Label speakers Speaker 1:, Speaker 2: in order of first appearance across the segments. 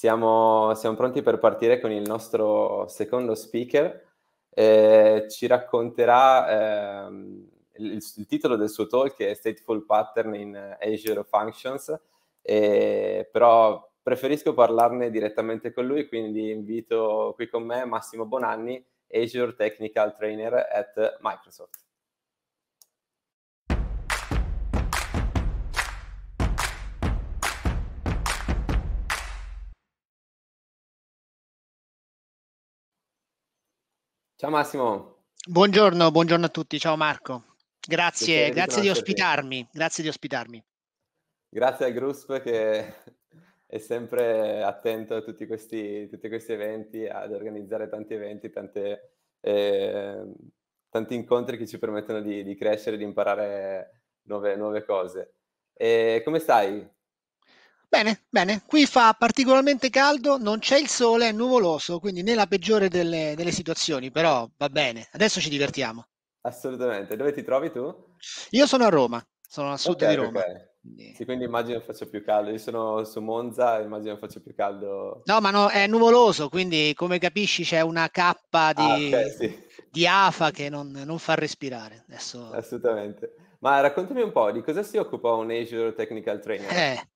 Speaker 1: Siamo, siamo, pronti per partire con il nostro secondo speaker. Eh, ci racconterà eh, il, il, titolo del suo talk è Stateful Pattern in Azure Functions, eh, però preferisco parlarne direttamente con lui, quindi invito qui con me Massimo Bonanni, Azure Technical Trainer at Microsoft. Ciao Massimo.
Speaker 2: Buongiorno, buongiorno a tutti. Ciao Marco. Grazie, grazie di, di ospitarmi. Grazie di ospitarmi.
Speaker 1: Grazie a Grusp che è sempre attento a tutti questi, tutti questi eventi, ad organizzare tanti eventi, tante, eh, tanti incontri che ci permettono di, di crescere, di imparare nuove, nuove cose. E come stai?
Speaker 2: Bene, bene, qui fa particolarmente caldo, non c'è il sole, è nuvoloso, quindi nella peggiore delle, delle situazioni, però va bene, adesso ci divertiamo. Assolutamente, dove ti trovi tu? Io sono a Roma, sono a sud okay, di Roma. Okay.
Speaker 1: Quindi... Sì, quindi immagino faccia più caldo. Io sono su Monza, immagino faccia più caldo.
Speaker 2: No, ma no, è nuvoloso, quindi come capisci c'è una cappa di, ah, okay, sì. di AFA che non, non fa respirare.
Speaker 1: Adesso... Assolutamente. Ma raccontami un po' di cosa si occupa un Azure Technical Trainer. Eh,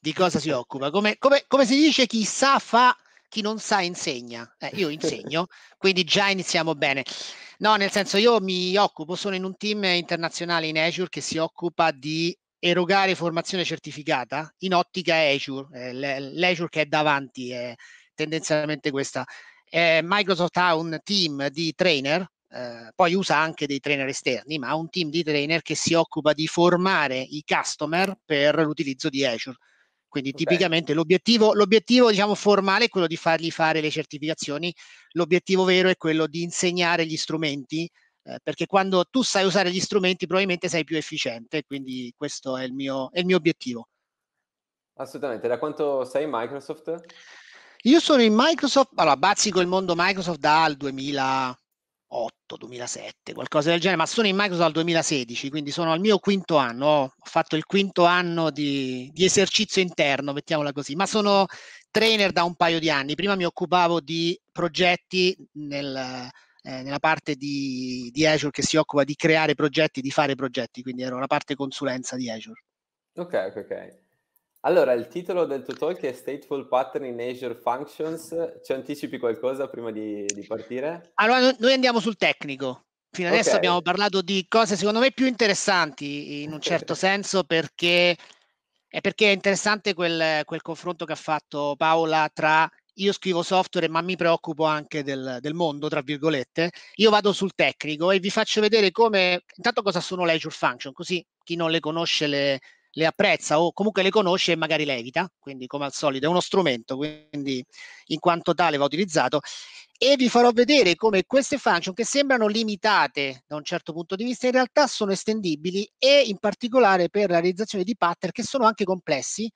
Speaker 1: di
Speaker 2: cosa si occupa. Come, come, come, si dice, chi sa fa, chi non sa insegna. Eh, io insegno, quindi già iniziamo bene. No, nel senso io mi occupo, sono in un team internazionale in Azure che si occupa di erogare formazione certificata in ottica Azure, eh, l'Azure che è davanti è tendenzialmente questa. Eh, Microsoft ha un team di trainer, eh, poi usa anche dei trainer esterni, ma ha un team di trainer che si occupa di formare i customer per l'utilizzo di Azure. Quindi okay. tipicamente l'obiettivo, l'obiettivo diciamo, formale è quello di fargli fare le certificazioni, l'obiettivo vero è quello di insegnare gli strumenti, eh, perché quando tu sai usare gli strumenti probabilmente sei più efficiente, quindi questo è il mio, è il mio obiettivo. Assolutamente,
Speaker 1: da quanto sei in Microsoft?
Speaker 2: Io sono in Microsoft, allora bazzico il mondo Microsoft dal 2000, 2007, qualcosa del genere, ma sono in Microsoft dal 2016, quindi sono al mio quinto anno, ho fatto il quinto anno di, di, esercizio interno, mettiamola così, ma sono trainer da un paio di anni, prima mi occupavo di progetti nel, eh, nella parte di, di Azure che si occupa di creare progetti, di fare progetti, quindi ero la parte consulenza di Azure. Ok,
Speaker 1: ok, ok. Allora, il titolo del tuo talk è Stateful Pattern in Azure Functions. Ci anticipi qualcosa prima di, di partire?
Speaker 2: Allora, noi andiamo sul tecnico. Fino adesso okay. abbiamo parlato di cose secondo me più interessanti in un certo senso perché è, perché è interessante quel, quel, confronto che ha fatto Paola tra io scrivo software ma mi preoccupo anche del, del, mondo, tra virgolette. Io vado sul tecnico e vi faccio vedere come, intanto cosa sono le Azure Function, così chi non le conosce le, le apprezza o comunque le conosce e magari le evita, quindi come al solito è uno strumento, quindi in quanto tale va utilizzato. E vi farò vedere come queste function che sembrano limitate da un certo punto di vista in realtà sono estendibili e in particolare per la realizzazione di pattern che sono anche complessi,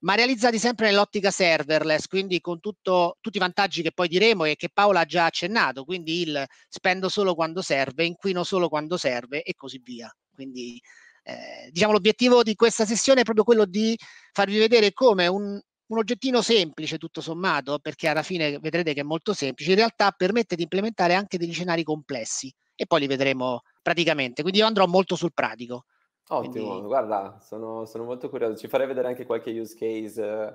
Speaker 2: ma realizzati sempre nell'ottica serverless, quindi con tutto, tutti i vantaggi che poi diremo e che Paola ha già accennato, quindi il spendo solo quando serve, inquino solo quando serve e così via. Quindi eh, diciamo, l'obiettivo di questa sessione è proprio quello di farvi vedere come un, un oggettino semplice tutto sommato, perché alla fine vedrete che è molto semplice, in realtà permette di implementare anche degli scenari complessi e poi li vedremo praticamente, quindi io andrò molto sul pratico.
Speaker 1: Ottimo, quindi... guarda, sono, sono, molto curioso, ci farei vedere anche qualche use case eh,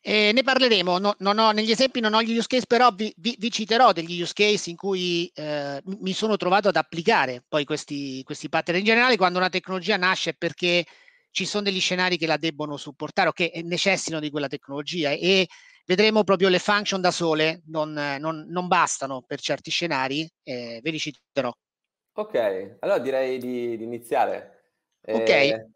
Speaker 2: eh, ne parleremo, no, non ho, negli esempi non ho gli use case, però vi, vi, vi citerò degli use case in cui eh, mi sono trovato ad applicare poi questi, questi pattern. In generale, quando una tecnologia nasce è perché ci sono degli scenari che la debbono supportare o che eh, necessitano di quella tecnologia e vedremo proprio le function da sole non, non, non bastano per certi scenari, eh, ve li citerò.
Speaker 1: Ok, allora direi di, di iniziare. ok. Eh,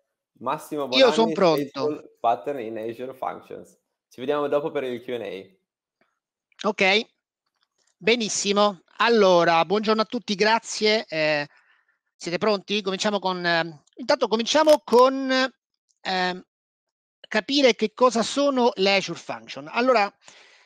Speaker 1: Massimo Bonanni, Io sono pronto. Pattern in Azure Functions. Ci vediamo dopo per il QA.
Speaker 2: Ok, benissimo. Allora, buongiorno a tutti, grazie. Eh, siete pronti? Cominciamo con... Eh, intanto cominciamo con eh, capire che cosa sono le Azure Function. Allora,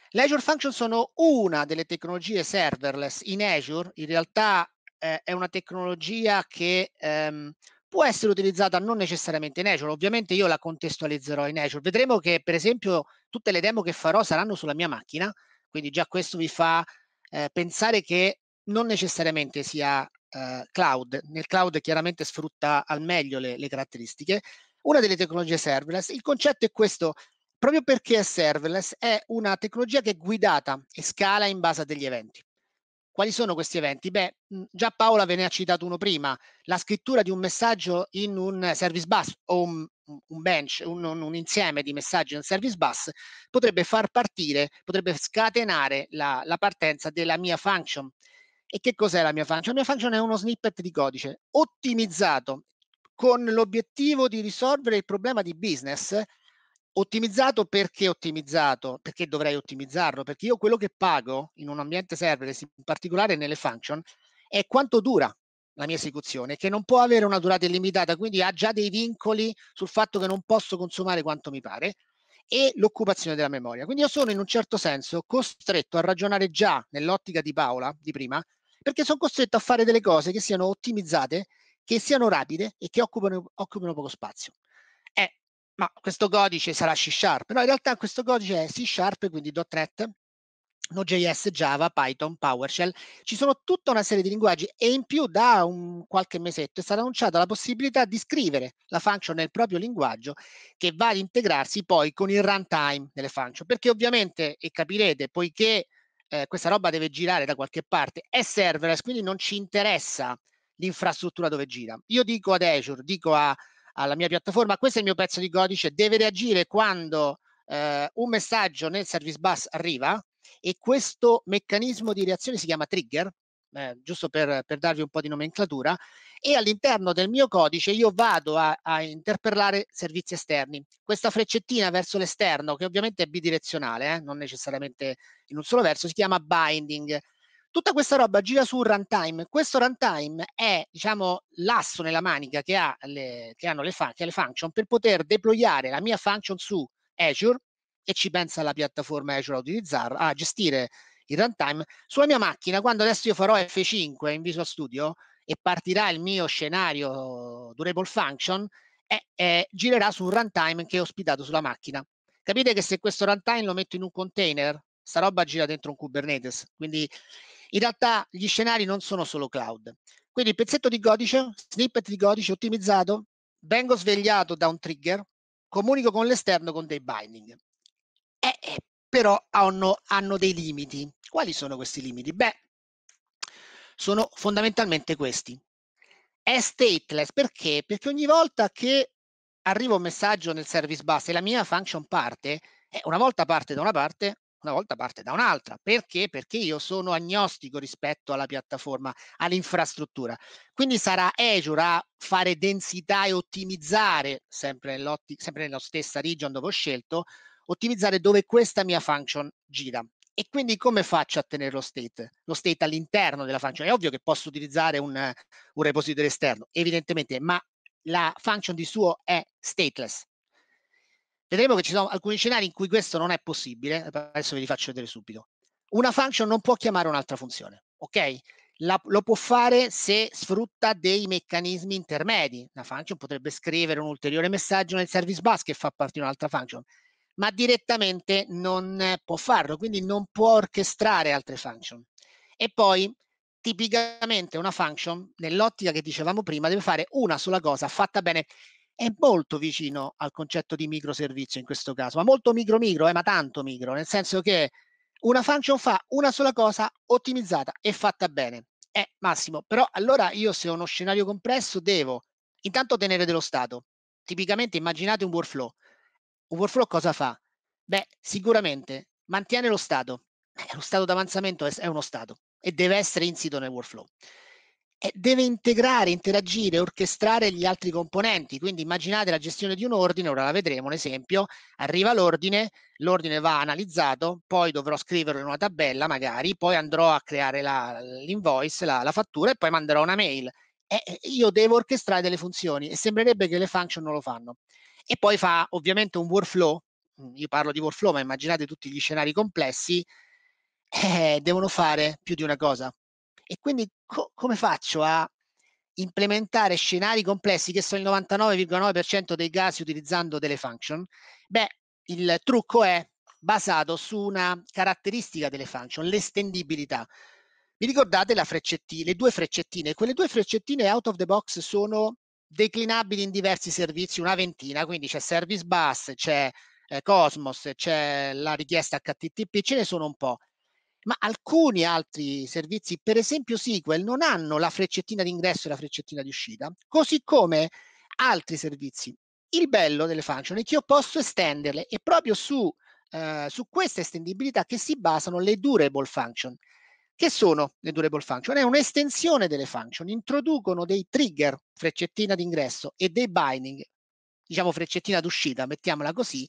Speaker 2: le Azure Function sono una delle tecnologie serverless in Azure. In realtà eh, è una tecnologia che... Ehm, può essere utilizzata non necessariamente in Azure, ovviamente io la contestualizzerò in Azure, vedremo che per esempio tutte le demo che farò saranno sulla mia macchina, quindi già questo vi fa eh, pensare che non necessariamente sia eh, cloud, nel cloud chiaramente sfrutta al meglio le, le caratteristiche, una delle tecnologie serverless, il concetto è questo, proprio perché è serverless, è una tecnologia che è guidata e scala in base a degli eventi. Quali sono questi eventi? Beh, mhmm, già Paola ve ne ha citato uno prima, la scrittura di un messaggio in un service bus o un, un bench, un, un, insieme di messaggi in un service bus potrebbe far partire, potrebbe scatenare la, la partenza della mia function. E che cos'è la mia function? La mia function è uno snippet di codice ottimizzato con l'obiettivo di risolvere il problema di business Ottimizzato perché ottimizzato? Perché dovrei ottimizzarlo? Perché io quello che pago in un ambiente server, in particolare nelle function, è quanto dura la mia esecuzione, che non può avere una durata illimitata, quindi ha già dei vincoli sul fatto che non posso consumare quanto mi pare e l'occupazione della memoria. Quindi io sono in un certo senso costretto a ragionare già nell'ottica di Paola di prima, perché sono costretto a fare delle cose che siano ottimizzate, che siano rapide e che occupano, occupano poco spazio ma questo codice sarà C Sharp. No, in realtà questo codice è C Sharp, quindi .NET, Node.js, Java, Python, PowerShell. Ci sono tutta una serie di linguaggi e in più da un, qualche mesetto è stata annunciata la possibilità di scrivere la function nel proprio linguaggio che va ad integrarsi poi con il runtime delle function. Perché ovviamente, e capirete, poiché eh, questa roba deve girare da qualche parte, è serverless, quindi non ci interessa l'infrastruttura dove gira. Io dico ad Azure, dico a alla mia piattaforma. Questo è il mio pezzo di codice, deve reagire quando eh, un messaggio nel service bus arriva e questo meccanismo di reazione si chiama trigger, eh, giusto per, per, darvi un po' di nomenclatura, e all'interno del mio codice io vado a, a interpellare servizi esterni. Questa freccettina verso l'esterno, che ovviamente è bidirezionale, eh, non necessariamente in un solo verso, si chiama binding Tutta questa roba gira su un runtime. Questo runtime è, diciamo, l'asso nella manica che, ha le, che hanno le, fun- che ha le function per poter deployare la mia function su Azure e ci pensa la piattaforma Azure a utilizzarla, a gestire il runtime sulla mia macchina. Quando adesso io farò F5 in Visual Studio e partirà il mio scenario Durable Function, eh, eh, girerà su un runtime che è ospitato sulla macchina. Capite che se questo runtime lo metto in un container, sta roba gira dentro un Kubernetes. Quindi in realtà gli scenari non sono solo cloud. Quindi il pezzetto di codice, snippet di codice ottimizzato, vengo svegliato da un trigger, comunico con l'esterno con dei binding. Eh, eh, però hanno, hanno dei limiti. Quali sono questi limiti? Beh, sono fondamentalmente questi. È stateless perché? Perché ogni volta che arriva un messaggio nel service bus e la mia function parte, eh, una volta parte da una parte, una volta parte da un'altra. Perché? Perché io sono agnostico rispetto alla piattaforma, all'infrastruttura. Quindi sarà Azure a fare densità e ottimizzare, sempre, sempre nella stessa region dove ho scelto, ottimizzare dove questa mia function gira. E quindi come faccio a tenere lo state? Lo state all'interno della function. È ovvio che posso utilizzare un, un repository esterno, evidentemente, ma la function di suo è stateless, Vedremo che ci sono alcuni scenari in cui questo non è possibile. Eh, adesso ve li faccio vedere subito. Una function non può chiamare un'altra funzione, ok? La, lo può fare se sfrutta dei meccanismi intermedi. La function potrebbe scrivere un ulteriore messaggio nel service bus che fa parte di un'altra function, ma direttamente non può farlo, quindi non può orchestrare altre function. E poi, tipicamente, una function, nell'ottica che dicevamo prima, deve fare una sola cosa fatta bene è molto vicino al concetto di microservizio in questo caso, ma molto micro micro, eh, ma tanto micro, nel senso che una function fa una sola cosa ottimizzata e fatta bene. Eh, Massimo, però allora io se ho uno scenario complesso devo intanto tenere dello stato. Tipicamente immaginate un workflow. Un workflow cosa fa? Beh, sicuramente mantiene lo stato. Eh, lo stato d'avanzamento è uno stato e deve essere insito nel workflow. Eh, deve integrare, interagire, orchestrare gli altri componenti. Quindi immaginate la gestione di un ordine, ora la vedremo un esempio, arriva l'ordine, l'ordine va analizzato, poi dovrò scriverlo in una tabella magari, poi andrò a creare la, l'invoice, la, la, fattura e poi manderò una mail. E eh, eh, io devo orchestrare delle funzioni e sembrerebbe che le function non lo fanno. E poi fa ovviamente un workflow, mm, io parlo di workflow, ma immaginate tutti gli scenari complessi, eh, devono fare più di una cosa, e quindi co- come faccio a implementare scenari complessi che sono il 99,9% dei casi utilizzando delle function? Beh, il trucco è basato su una caratteristica delle function, l'estendibilità. Vi ricordate le due freccettine? Quelle due freccettine out of the box sono declinabili in diversi servizi, una ventina, quindi c'è Service Bus, c'è eh, Cosmos, c'è la richiesta HTTP, ce ne sono un po' ma alcuni altri servizi, per esempio SQL, non hanno la freccettina d'ingresso e la freccettina di uscita, così come altri servizi. Il bello delle function è che io posso estenderle e proprio su, eh, su questa estendibilità che si basano le durable function. Che sono le durable function? È un'estensione delle function, introducono dei trigger, freccettina d'ingresso e dei binding, diciamo freccettina d'uscita, mettiamola così,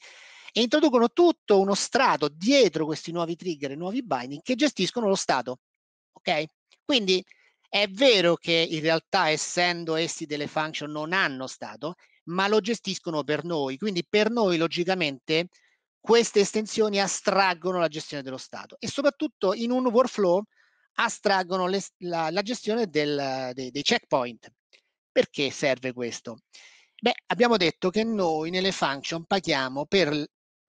Speaker 2: e introducono tutto uno strato dietro questi nuovi trigger e nuovi binding che gestiscono lo stato. Ok? Quindi è vero che in realtà, essendo essi delle function, non hanno stato, ma lo gestiscono per noi. Quindi per noi, logicamente, queste estensioni astraggono la gestione dello stato e soprattutto in un workflow astraggono le, la, la, gestione del, dei, dei checkpoint. Perché serve questo? Beh, abbiamo detto che noi nelle function paghiamo per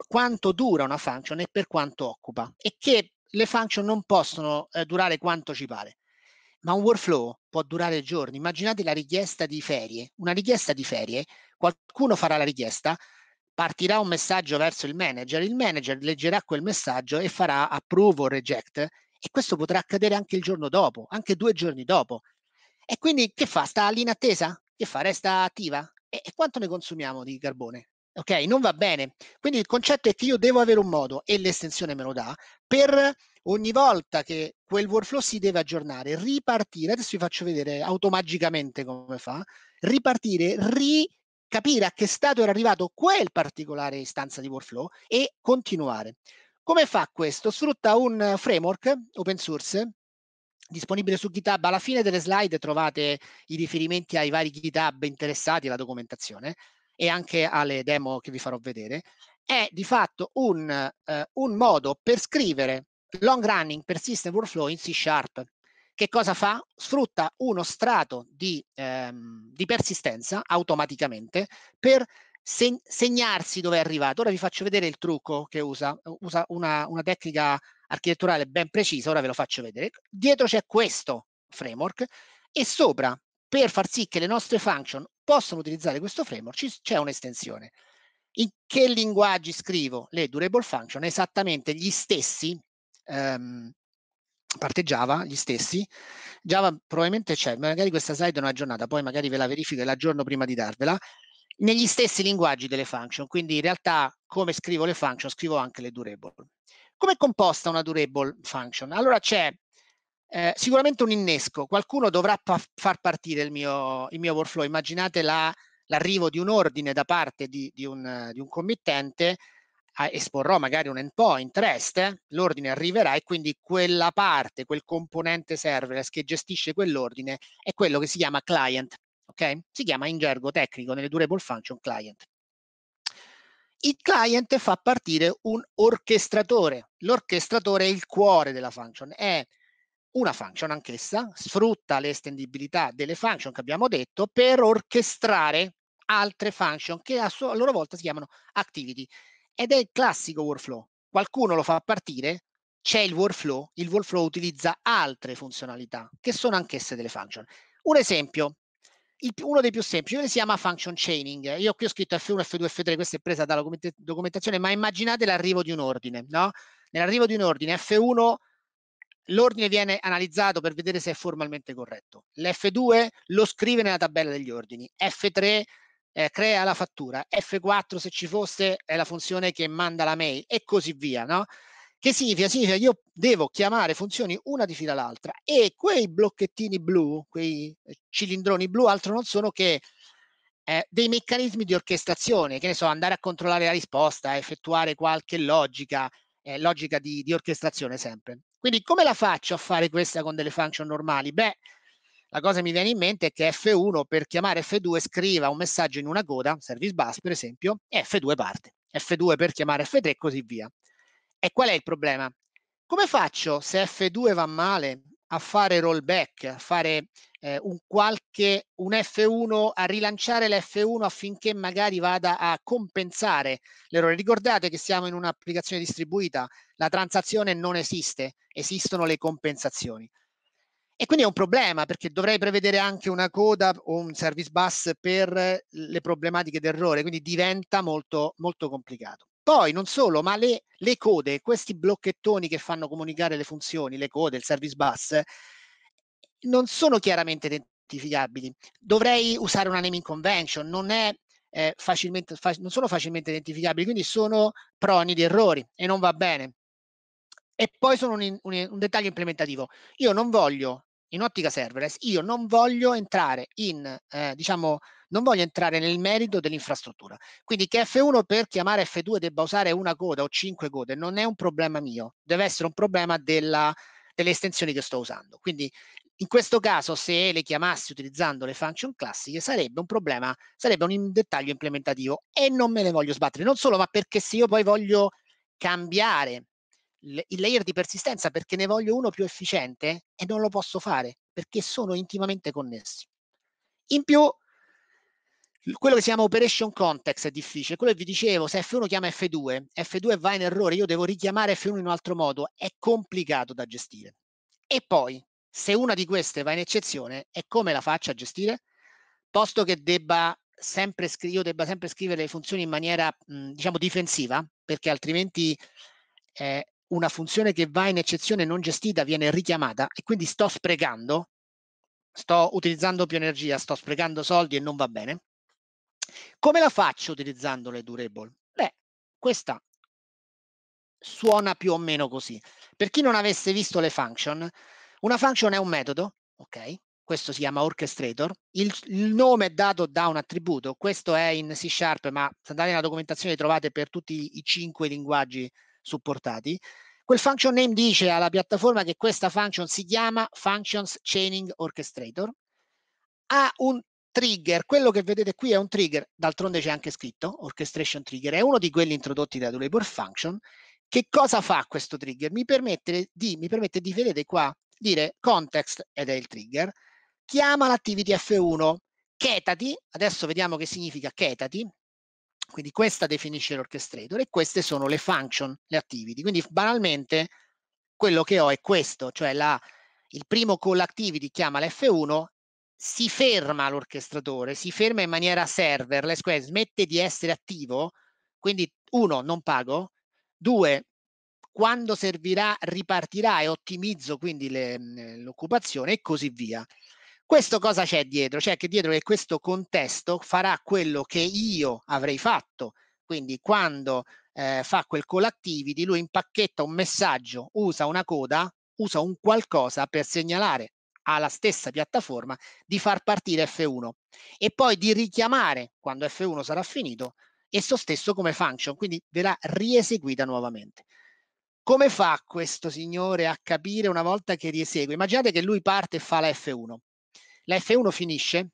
Speaker 2: quanto dura una function e per quanto occupa e che le function non possono eh, durare quanto ci pare. Ma un workflow può durare giorni. Immaginate la richiesta di ferie. Una richiesta di ferie, qualcuno farà la richiesta, partirà un messaggio verso il manager, il manager leggerà quel messaggio e farà approve o reject e questo potrà accadere anche il giorno dopo, anche due giorni dopo. E quindi che fa? Sta lì in attesa? Che fa? Resta attiva? E, e quanto ne consumiamo di carbone? ok? Non va bene. Quindi il concetto è che io devo avere un modo, e l'estensione me lo dà, per ogni volta che quel workflow si deve aggiornare, ripartire, adesso vi faccio vedere automagicamente come fa, ripartire, ricapire a che stato era arrivato quel particolare istanza di workflow e continuare. Come fa questo? Sfrutta un framework open source disponibile su GitHub. Alla fine delle slide trovate i riferimenti ai vari GitHub interessati la documentazione e anche alle demo che vi farò vedere, è di fatto un, eh, un modo per scrivere long running persistent workflow in C Sharp. Che cosa fa? Sfrutta uno strato di, ehm, di persistenza automaticamente per segnarsi dove è arrivato. Ora vi faccio vedere il trucco che usa, usa una, una, tecnica architetturale ben precisa, ora ve lo faccio vedere. Dietro c'è questo framework e sopra, per far sì che le nostre function possono utilizzare questo framework, c'è un'estensione. In che linguaggi scrivo le durable function? Esattamente gli stessi, ehm, parte Java, gli stessi. Java probabilmente c'è, magari questa slide è una giornata, poi magari ve la verifico e l'aggiorno prima di darvela, negli stessi linguaggi delle function, quindi in realtà come scrivo le function scrivo anche le durable. Come è composta una durable function? Allora c'è eh, sicuramente un innesco, qualcuno dovrà pa- far partire il mio, il mio workflow. Immaginate la, l'arrivo di un ordine da parte di, di, un, di un, committente, eh, esporrò magari un endpoint REST, l'ordine arriverà e quindi quella parte, quel componente serverless che gestisce quell'ordine è quello che si chiama client. Okay? Si chiama in gergo tecnico nelle durable function client. Il client fa partire un orchestratore. L'orchestratore è il cuore della function, è una function anch'essa, sfrutta le estendibilità delle function che abbiamo detto per orchestrare altre function che a, so- a loro volta si chiamano activity. Ed è il classico workflow. Qualcuno lo fa partire, c'è il workflow, il workflow utilizza altre funzionalità che sono anch'esse delle function. Un esempio, il, uno dei più semplici, si chiama function chaining. Io qui ho scritto F1, F2, F3, questa è presa dalla documentazione, ma immaginate l'arrivo di un ordine, no? Nell'arrivo di un ordine F1 l'ordine viene analizzato per vedere se è formalmente corretto. L'F2 lo scrive nella tabella degli ordini, F3 eh, crea la fattura, F4 se ci fosse è la funzione che manda la mail e così via, no? Che significa? Significa che io devo chiamare funzioni una di fila all'altra e quei blocchettini blu, quei eh, cilindroni blu, altro non sono che eh, dei meccanismi di orchestrazione, che ne so, andare a controllare la risposta, effettuare qualche logica, eh, logica di, di orchestrazione sempre. Quindi come la faccio a fare questa con delle function normali? Beh, la cosa che mi viene in mente è che F1 per chiamare F2 scriva un messaggio in una coda, service bus per esempio, e F2 parte. F2 per chiamare F3 e così via. E qual è il problema? Come faccio se F2 va male a fare rollback, a fare eh, un, qualche, un F1 a rilanciare l'F1 affinché magari vada a compensare l'errore. Ricordate che siamo in un'applicazione distribuita, la transazione non esiste, esistono le compensazioni. E quindi è un problema perché dovrei prevedere anche una coda o un service bus per le problematiche d'errore, quindi diventa molto, molto complicato. Poi non solo, ma le, le code, questi blocchettoni che fanno comunicare le funzioni, le code, il service bus, non sono chiaramente identificabili. Dovrei usare una naming convention, non, è, eh, facilmente, fac- non sono facilmente identificabili, quindi sono proni di errori e non va bene. E poi sono un, un, un dettaglio implementativo. Io non voglio in ottica serverless, io non voglio entrare in, eh, diciamo, non voglio entrare nel merito dell'infrastruttura. Quindi che F1 per chiamare F2 debba usare una coda o cinque code non è un problema mio, deve essere un problema della, delle estensioni che sto usando. Quindi in questo caso, se le chiamassi utilizzando le function classiche, sarebbe un problema, sarebbe un dettaglio implementativo e non me ne voglio sbattere. Non solo, ma perché se io poi voglio cambiare il layer di persistenza perché ne voglio uno più efficiente e non lo posso fare perché sono intimamente connessi. In più, quello che si chiama operation context è difficile, quello che vi dicevo, se F1 chiama F2, F2 va in errore, io devo richiamare F1 in un altro modo, è complicato da gestire. E poi, se una di queste va in eccezione, è come la faccio a gestire? Posto che debba sempre scri- io debba sempre scrivere le funzioni in maniera, mh, diciamo, difensiva, perché altrimenti eh, una funzione che va in eccezione non gestita viene richiamata e quindi sto sprecando, sto utilizzando più energia, sto sprecando soldi e non va bene come la faccio utilizzando le durable? Beh, questa suona più o meno così. Per chi non avesse visto le function, una function è un metodo, ok? Questo si chiama orchestrator, il, il nome è dato da un attributo, questo è in C Sharp, ma se andate nella documentazione trovate per tutti i cinque linguaggi supportati. Quel function name dice alla piattaforma che questa function si chiama Functions Chaining Orchestrator, ha un trigger, quello che vedete qui è un trigger, d'altronde c'è anche scritto, orchestration trigger, è uno di quelli introdotti da Dolabor Function. Che cosa fa questo trigger? Mi permette di, mi permette di vedete qua, dire context, ed è il trigger, chiama l'activity F1, chetati, adesso vediamo che significa chetati, quindi questa definisce l'orchestrator e queste sono le function, le activity. Quindi banalmente quello che ho è questo, cioè la, il primo call activity chiama l'F1 si ferma l'orchestratore, si ferma in maniera serverless, cioè smette di essere attivo, quindi uno, non pago, due, quando servirà ripartirà e ottimizzo quindi le, mhmm, l'occupazione e così via. Questo cosa c'è dietro? C'è che dietro che questo contesto farà quello che io avrei fatto, quindi quando eh, fa quel call activity, lui impacchetta un messaggio, usa una coda, usa un qualcosa per segnalare alla stessa piattaforma di far partire F1 e poi di richiamare quando F1 sarà finito esso stesso come function, quindi verrà rieseguita nuovamente. Come fa questo signore a capire una volta che riesegue? Immaginate che lui parte e fa la F1. La F1 finisce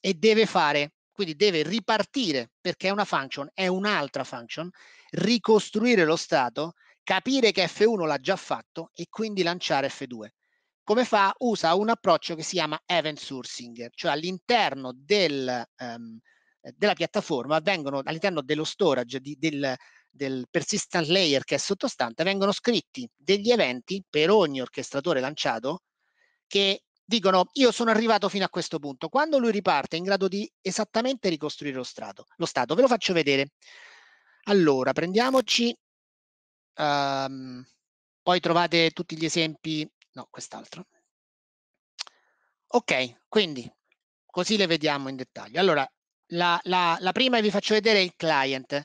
Speaker 2: e deve fare, quindi deve ripartire perché è una function, è un'altra function, ricostruire lo stato, capire che F1 l'ha già fatto e quindi lanciare F2. Come fa? Usa un approccio che si chiama event sourcing, cioè all'interno del, um, della piattaforma vengono, all'interno dello storage, di, del, del persistent layer che è sottostante, vengono scritti degli eventi per ogni orchestratore lanciato che dicono io sono arrivato fino a questo punto. Quando lui riparte è in grado di esattamente ricostruire lo strato, lo stato. Ve lo faccio vedere. Allora, prendiamoci... Um, poi trovate tutti gli esempi no, quest'altro. Ok, quindi così le vediamo in dettaglio. Allora, la, la, la prima vi faccio vedere il client.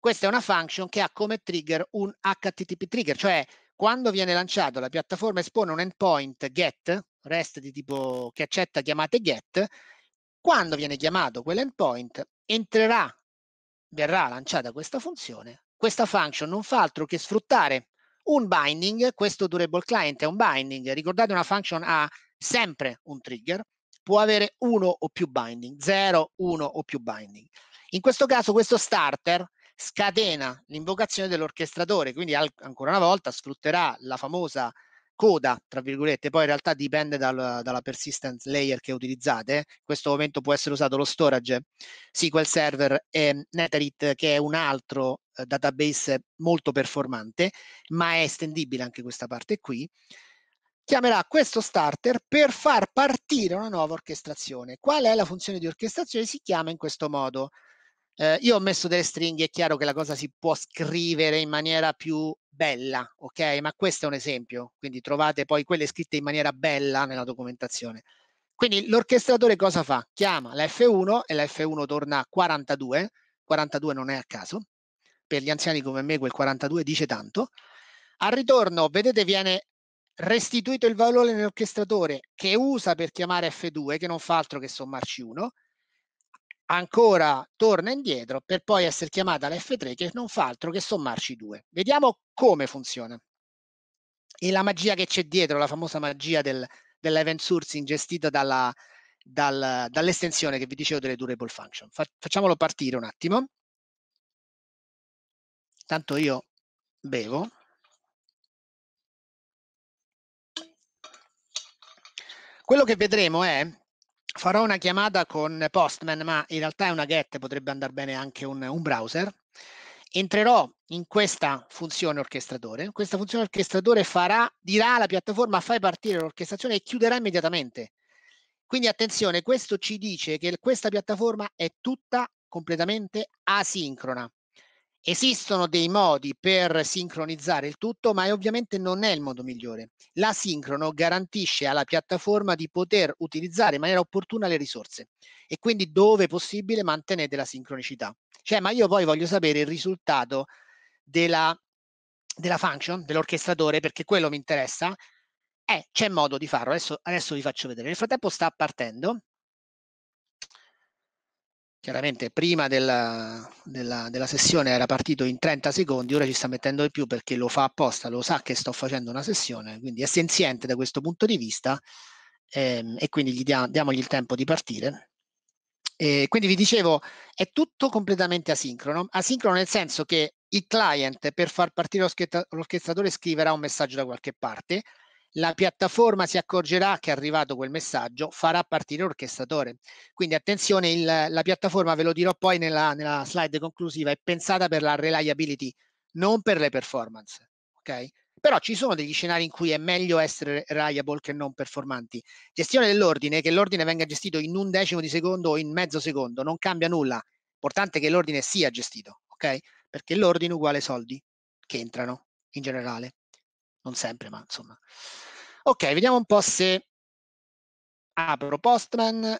Speaker 2: Questa è una function che ha come trigger un HTTP trigger, cioè quando viene lanciato la piattaforma espone un endpoint get, REST di tipo che accetta chiamate get, quando viene chiamato quell'endpoint entrerà, verrà lanciata questa funzione, questa function non fa altro che sfruttare un binding, questo durable client è un binding, ricordate una function ha sempre un trigger, può avere uno o più binding, 0, 1 o più binding. In questo caso questo starter scatena l'invocazione dell'orchestratore, quindi al, ancora una volta sfrutterà la famosa coda, tra virgolette, poi in realtà dipende dal, dalla persistence layer che utilizzate. In questo momento può essere usato lo storage SQL Server e ehm, Netherit, che è un altro eh, database molto performante, ma è estendibile anche questa parte qui, chiamerà questo starter per far partire una nuova orchestrazione. Qual è la funzione di orchestrazione? Si chiama in questo modo. Eh, io ho messo delle stringhe, è chiaro che la cosa si può scrivere in maniera più bella, ok? Ma questo è un esempio, quindi trovate poi quelle scritte in maniera bella nella documentazione. Quindi l'orchestratore cosa fa? Chiama la F1 e la F1 torna a 42, 42 non è a caso, per gli anziani come me quel 42 dice tanto. Al ritorno, vedete, viene restituito il valore nell'orchestratore che usa per chiamare F2, che non fa altro che sommarci 1. Ancora torna indietro per poi essere chiamata la F3 che non fa altro che sommarci 2. Vediamo come funziona. E la magia che c'è dietro, la famosa magia del, dell'event sourcing gestita dalla, dal, dall'estensione che vi dicevo delle durable function. facciamolo partire un attimo. Tanto io bevo. Quello che vedremo è, farò una chiamata con Postman, ma in realtà è una GET, potrebbe andare bene anche un, un browser. Entrerò in questa funzione orchestratore. Questa funzione orchestratore farà, dirà alla piattaforma fai partire l'orchestrazione e chiuderà immediatamente. Quindi attenzione, questo ci dice che questa piattaforma è tutta completamente asincrona. Esistono dei modi per sincronizzare il tutto, ma ovviamente non è il modo migliore. L'asincrono garantisce alla piattaforma di poter utilizzare in maniera opportuna le risorse e quindi dove possibile mantenete la sincronicità. Cioè, ma io poi voglio sapere il risultato della, della function, dell'orchestratore, perché quello mi interessa. Eh, c'è modo di farlo, adesso, adesso vi faccio vedere. Nel frattempo sta partendo chiaramente prima della, della, della, sessione era partito in 30 secondi, ora ci sta mettendo di più perché lo fa apposta, lo sa che sto facendo una sessione, quindi è senziente da questo punto di vista ehm, e quindi gli dia, diamogli il tempo di partire. E quindi vi dicevo, è tutto completamente asincrono, asincrono nel senso che il client per far partire lo l'orchestratore scriverà un messaggio da qualche parte, la piattaforma si accorgerà che è arrivato quel messaggio, farà partire l'orchestratore. Quindi attenzione, il, la piattaforma, ve lo dirò poi nella, nella, slide conclusiva, è pensata per la reliability, non per le performance. Ok? Però ci sono degli scenari in cui è meglio essere reliable che non performanti. Gestione dell'ordine, che l'ordine venga gestito in un decimo di secondo o in mezzo secondo, non cambia nulla. Importante che l'ordine sia gestito, ok? Perché l'ordine uguale soldi che entrano in generale. Non sempre, ma insomma. Ok, vediamo un po' se apro Postman.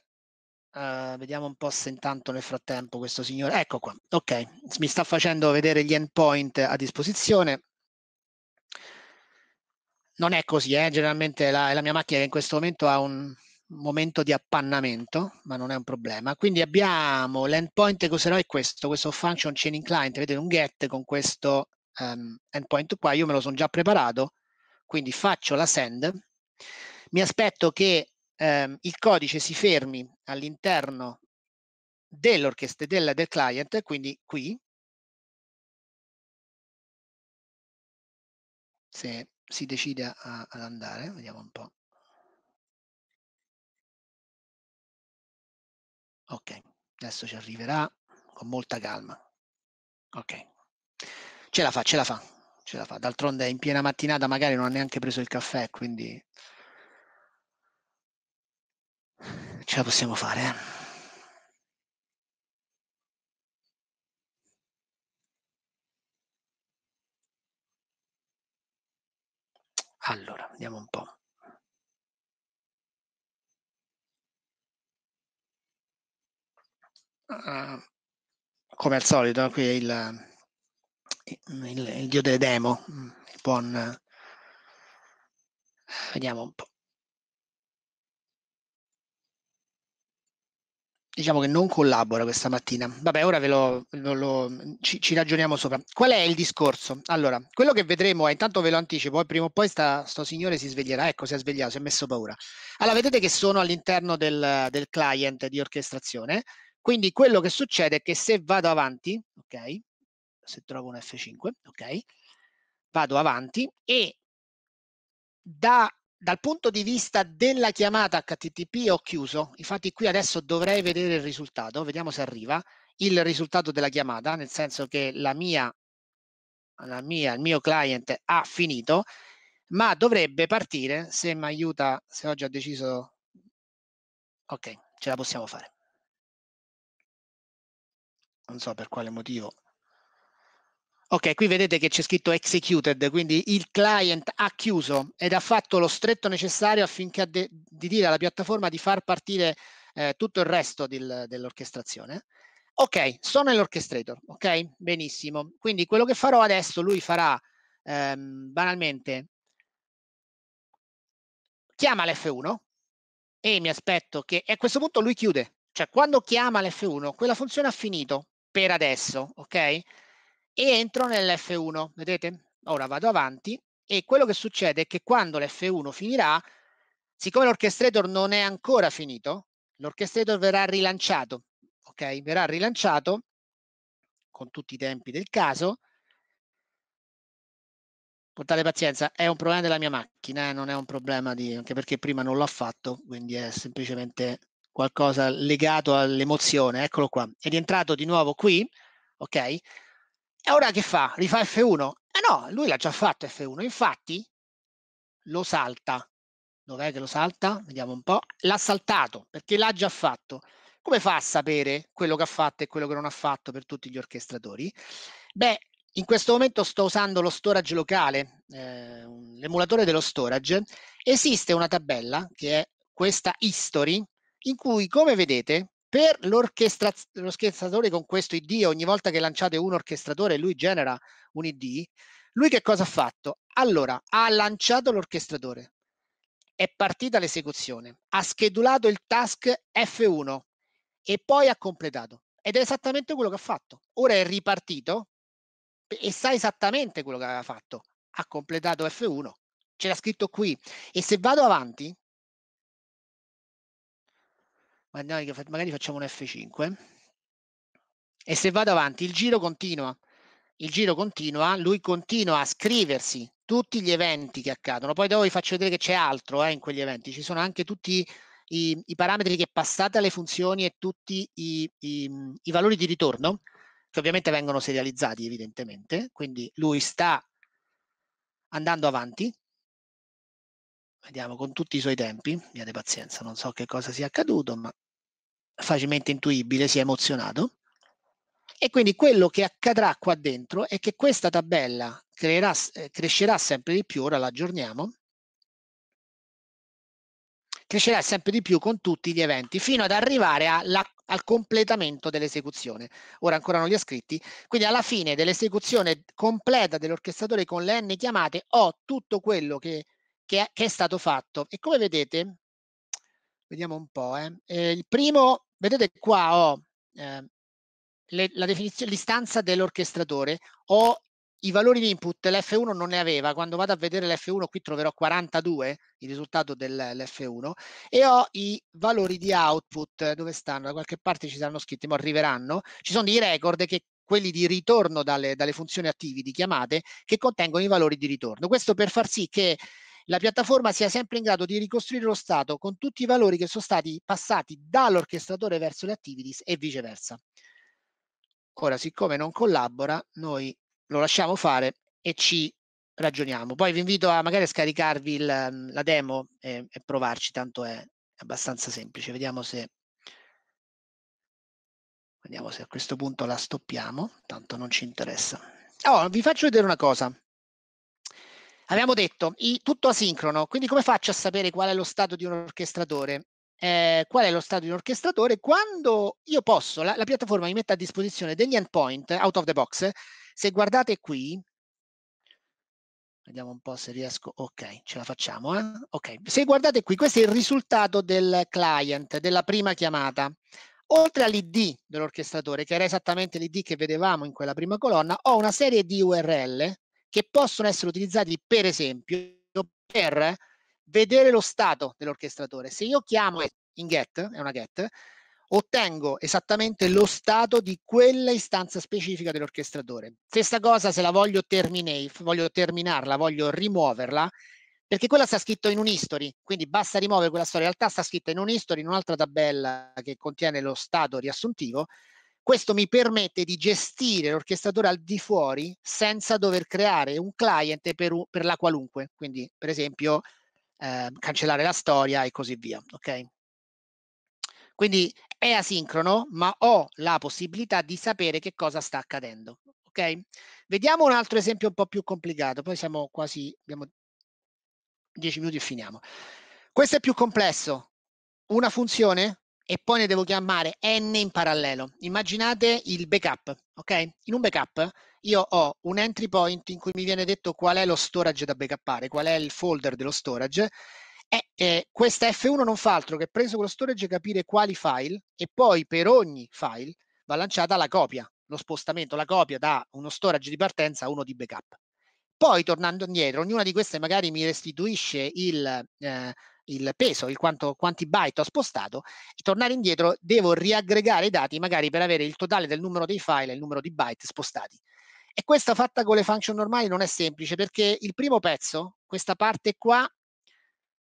Speaker 2: Uh, vediamo un po' se intanto nel frattempo questo signore. Ecco qua. Ok, mi sta facendo vedere gli endpoint a disposizione. Non è così, eh? generalmente la, la mia macchina in questo momento ha un momento di appannamento, ma non è un problema. Quindi abbiamo l'endpoint che userò è questo, questo function chaining client, vedete un get con questo um, endpoint qua, io me lo sono già preparato quindi faccio la send, mi aspetto che ehm, il codice si fermi all'interno dell'orchestra del, del client, quindi qui. Se si decide a, ad andare, vediamo un po'. Ok, adesso ci arriverà con molta calma. Ok, ce la fa, ce la fa ce la fa. D'altronde in piena mattinata magari non ha neanche preso il caffè, quindi ce la possiamo fare. Eh. Allora, vediamo un po'. Uh, come al solito, qui il, il, il, dio delle demo, il mm, buon... Vediamo un po'. Diciamo che non collabora questa mattina. Vabbè, ora ve lo, lo, lo ci, ci, ragioniamo sopra. Qual è il discorso? Allora, quello che vedremo è, eh, intanto ve lo anticipo, eh, prima o poi sta, sto signore si sveglierà, ecco, si è svegliato, si è messo paura. Allora, vedete che sono all'interno del, del client di orchestrazione, quindi quello che succede è che se vado avanti, ok, se trovo un F5, ok? Vado avanti e da, dal punto di vista della chiamata HTTP ho chiuso, infatti qui adesso dovrei vedere il risultato, vediamo se arriva, il risultato della chiamata, nel senso che la mia, la mia il mio client ha finito, ma dovrebbe partire, se mi aiuta, se oggi ho deciso... Ok, ce la possiamo fare non so per quale motivo Ok, qui vedete che c'è scritto executed, quindi il client ha chiuso ed ha fatto lo stretto necessario affinché de- di dire alla piattaforma di far partire eh, tutto il resto del, dell'orchestrazione. Ok, sono nell'orchestrator, ok? Benissimo. Quindi quello che farò adesso, lui farà ehm, banalmente, chiama l'F1 e mi aspetto che a questo punto lui chiude. Cioè quando chiama l'F1, quella funzione ha finito per adesso, ok? e entro nell'F1, vedete? Ora vado avanti e quello che succede è che quando l'F1 finirà, siccome l'orchestrator non è ancora finito, l'orchestrator verrà rilanciato, ok? Verrà rilanciato con tutti i tempi del caso. Portate pazienza, è un problema della mia macchina, eh? non è un problema di... anche perché prima non l'ho fatto, quindi è semplicemente qualcosa legato all'emozione, eccolo qua. È rientrato di nuovo qui, ok? E ora che fa? Rifà F1? Eh no, lui l'ha già fatto F1, infatti lo salta. Dov'è che lo salta? Vediamo un po'. L'ha saltato perché l'ha già fatto. Come fa a sapere quello che ha fatto e quello che non ha fatto per tutti gli orchestratori? Beh, in questo momento sto usando lo storage locale, eh, l'emulatore dello storage. Esiste una tabella che è questa history, in cui, come vedete, per l'orchestratore con questo ID, ogni volta che lanciate un orchestratore lui genera un ID, lui che cosa ha fatto? Allora, ha lanciato l'orchestratore, è partita l'esecuzione, ha schedulato il task F1 e poi ha completato. Ed è esattamente quello che ha fatto. Ora è ripartito e sa esattamente quello che aveva fatto. Ha completato F1, ce l'ha scritto qui. E se vado avanti, magari facciamo un F5 e se vado avanti il giro continua il giro continua lui continua a scriversi tutti gli eventi che accadono poi dopo vi faccio vedere che c'è altro eh, in quegli eventi ci sono anche tutti i, i parametri che passate alle funzioni e tutti i, i, i valori di ritorno che ovviamente vengono serializzati evidentemente quindi lui sta andando avanti vediamo con tutti i suoi tempi, abbiate pazienza, non so che cosa sia accaduto, ma facilmente intuibile, si è emozionato. E quindi quello che accadrà qua dentro è che questa tabella creerà, eh, crescerà sempre di più, ora la aggiorniamo, crescerà sempre di più con tutti gli eventi, fino ad arrivare alla, al completamento dell'esecuzione. Ora ancora non li ha scritti, quindi alla fine dell'esecuzione completa dell'orchestratore con le n chiamate ho tutto quello che che è, che è stato fatto. E come vedete, vediamo un po', eh. Eh, il primo, vedete qua ho eh, le, la definizione, l'istanza dell'orchestratore, ho i valori di input, l'F1 non ne aveva, quando vado a vedere l'F1 qui troverò 42, il risultato dell'F1, e ho i valori di output, dove stanno? Da qualche parte ci saranno scritti, ma arriveranno, ci sono dei record che quelli di ritorno dalle, dalle funzioni attivi di chiamate che contengono i valori di ritorno. Questo per far sì che la piattaforma sia sempre in grado di ricostruire lo stato con tutti i valori che sono stati passati dall'orchestratore verso le activities e viceversa. Ora, siccome non collabora, noi lo lasciamo fare e ci ragioniamo. Poi vi invito a magari scaricarvi il, la demo e, e provarci, tanto è abbastanza semplice. Vediamo se Vediamo se a questo punto la stoppiamo, tanto non ci interessa. Oh, vi faccio vedere una cosa. Abbiamo detto i, tutto asincrono, quindi come faccio a sapere qual è lo stato di un orchestratore? Eh, qual è lo stato di un orchestratore? Quando io posso, la, la piattaforma mi mette a disposizione degli endpoint out of the box. Se guardate qui, vediamo un po' se riesco. Ok, ce la facciamo. Eh? Ok, se guardate qui, questo è il risultato del client della prima chiamata. Oltre all'ID dell'orchestratore, che era esattamente l'ID che vedevamo in quella prima colonna, ho una serie di URL che possono essere utilizzati per esempio per vedere lo stato dell'orchestratore. Se io chiamo in get, è una get, ottengo esattamente lo stato di quella istanza specifica dell'orchestratore. Stessa cosa se la voglio terminare, voglio terminarla, voglio rimuoverla, perché quella sta scritta in un history, quindi basta rimuovere quella storia. In realtà sta scritta in un history, in un'altra tabella che contiene lo stato riassuntivo, questo mi permette di gestire l'orchestratore al di fuori senza dover creare un client per, per la qualunque, quindi per esempio eh, cancellare la storia e così via. Ok? Quindi è asincrono, ma ho la possibilità di sapere che cosa sta accadendo. Ok? Vediamo un altro esempio un po' più complicato, poi siamo quasi, abbiamo 10 minuti e finiamo. Questo è più complesso. Una funzione e poi ne devo chiamare n in parallelo. Immaginate il backup, ok? In un backup io ho un entry point in cui mi viene detto qual è lo storage da backuppare, qual è il folder dello storage e eh, questa F1 non fa altro che preso quello storage capire quali file e poi per ogni file va lanciata la copia, lo spostamento, la copia da uno storage di partenza a uno di backup. Poi tornando indietro, ognuna di queste magari mi restituisce il, eh, il peso, il quanto, quanti byte ho spostato e tornare indietro devo riaggregare i dati magari per avere il totale del numero dei file e il numero di byte spostati. E questa fatta con le function normali non è semplice perché il primo pezzo, questa parte qua,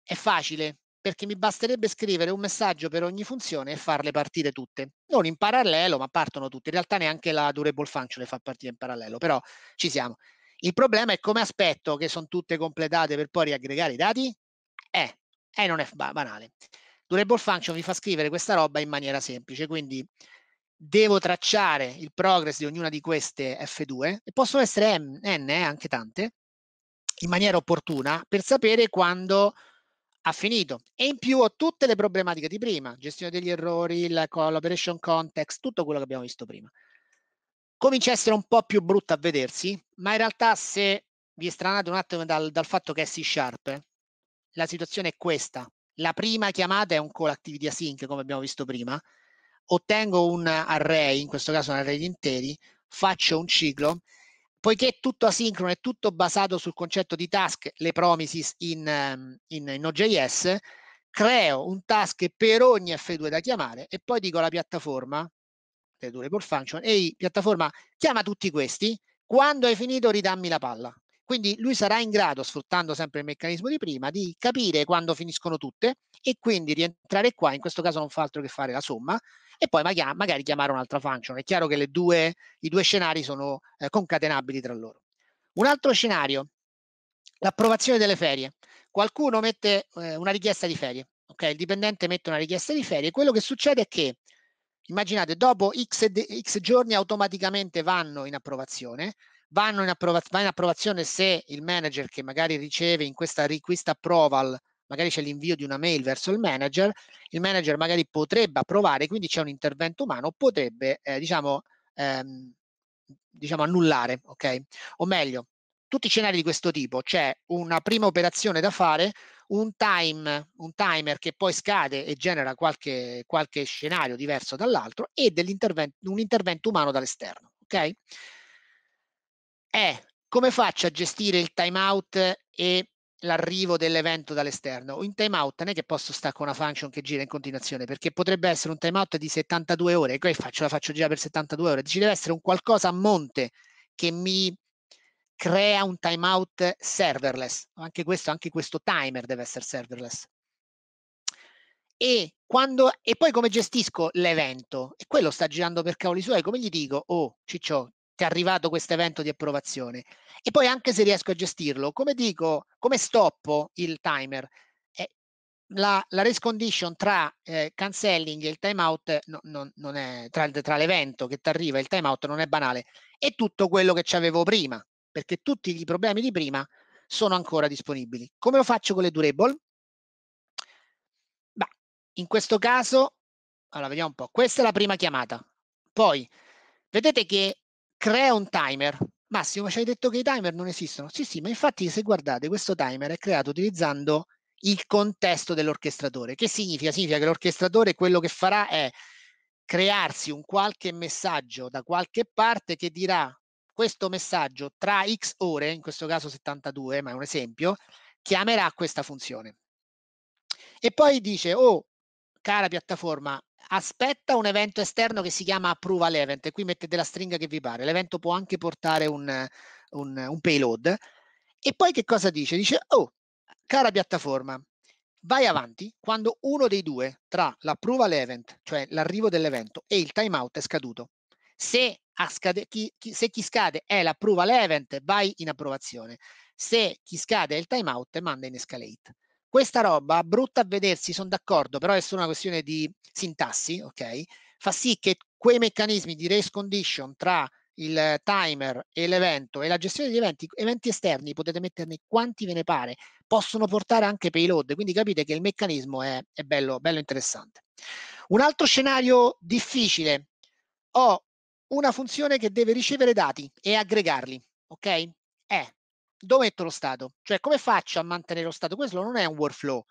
Speaker 2: è facile perché mi basterebbe scrivere un messaggio per ogni funzione e farle partire tutte. Non in parallelo, ma partono tutte. In realtà neanche la durable function le fa partire in parallelo, però ci siamo. Il problema è come aspetto che sono tutte completate per poi riaggregare i dati? Eh, e eh, non è banale. Durable function vi fa scrivere questa roba in maniera semplice, quindi devo tracciare il progress di ognuna di queste F2 e possono essere M, N, eh, anche tante, in maniera opportuna per sapere quando ha finito. E in più ho tutte le problematiche di prima, gestione degli errori, la collaboration context, tutto quello che abbiamo visto prima. Comincia a essere un po' più brutta a vedersi, ma in realtà se vi estranate un attimo dal, dal fatto che è C Sharp, eh, la situazione è questa. La prima chiamata è un call activity async, come abbiamo visto prima. Ottengo un array, in questo caso un array di interi, faccio un ciclo. Poiché è tutto asincrono, è tutto basato sul concetto di task, le promises in, ehm, in, in OJS, creo un task per ogni F2 da chiamare e poi dico alla piattaforma, durable function, ehi piattaforma, chiama tutti questi, quando hai finito ridammi la palla. Quindi lui sarà in grado, sfruttando sempre il meccanismo di prima, di capire quando finiscono tutte e quindi rientrare qua, in questo caso non fa altro che fare la somma, e poi magari chiamare un'altra function. È chiaro che due, i due scenari sono eh, concatenabili tra loro. Un altro scenario, l'approvazione delle ferie. Qualcuno mette eh, una richiesta di ferie, ok? Il dipendente mette una richiesta di ferie. Quello che succede è che, immaginate, dopo X, X giorni automaticamente vanno in approvazione, vanno in, approva- va in approvazione se il manager che magari riceve in questa request approval magari c'è l'invio di una mail verso il manager, il manager magari potrebbe approvare, quindi c'è un intervento umano, potrebbe eh, diciamo, ehm, diciamo annullare, ok? O meglio, tutti i scenari di questo tipo, c'è una prima operazione da fare, un, time, un timer che poi scade e genera qualche, qualche scenario diverso dall'altro e un intervento umano dall'esterno, ok? è eh, come faccio a gestire il timeout e l'arrivo dell'evento dall'esterno. In timeout non è che posso stare con una function che gira in continuazione, perché potrebbe essere un timeout di 72 ore, e poi faccio, la faccio girare per 72 ore. Ci deve essere un qualcosa a monte che mi crea un timeout serverless. Anche questo, anche questo timer deve essere serverless. E, quando, e poi come gestisco l'evento? E quello sta girando per cavoli suoi, come gli dico? Oh, ciccio, ti è arrivato questo evento di approvazione. E poi anche se riesco a gestirlo, come dico, come stoppo il timer? Eh, la, la, race condition tra eh, cancelling e il timeout no, no, non è, tra, tra l'evento che ti arriva e il timeout non è banale, è tutto quello che c'avevo prima, perché tutti i problemi di prima sono ancora disponibili. Come lo faccio con le durable? Bah, in questo caso, allora vediamo un po', questa è la prima chiamata, poi vedete che crea un timer. Massimo, ci hai detto che i timer non esistono. Sì, sì, ma infatti se guardate questo timer è creato utilizzando il contesto dell'orchestratore. Che significa? Significa che l'orchestratore quello che farà è crearsi un qualche messaggio da qualche parte che dirà questo messaggio tra x ore, in questo caso 72, ma è un esempio, chiamerà questa funzione. E poi dice, oh cara piattaforma, aspetta un evento esterno che si chiama approval event e qui mettete la stringa che vi pare. L'evento può anche portare un, un, un payload. E poi che cosa dice? Dice, oh, cara piattaforma, vai avanti quando uno dei due tra l'approval event, cioè l'arrivo dell'evento, e il timeout è scaduto. Se, scade, chi, chi, se chi, scade è l'approval event, vai in approvazione. Se chi scade è il timeout, manda in escalate. Questa roba brutta a vedersi, sono d'accordo, però è solo una questione di sintassi, ok? Fa sì che quei meccanismi di race condition tra il timer e l'evento e la gestione degli eventi, eventi esterni, potete metterne quanti ve ne pare, possono portare anche payload, quindi capite che il meccanismo è, è bello, bello interessante. Un altro scenario difficile, ho una funzione che deve ricevere dati e aggregarli, ok? È dove metto lo stato? Cioè come faccio a mantenere lo stato? Questo non è un workflow,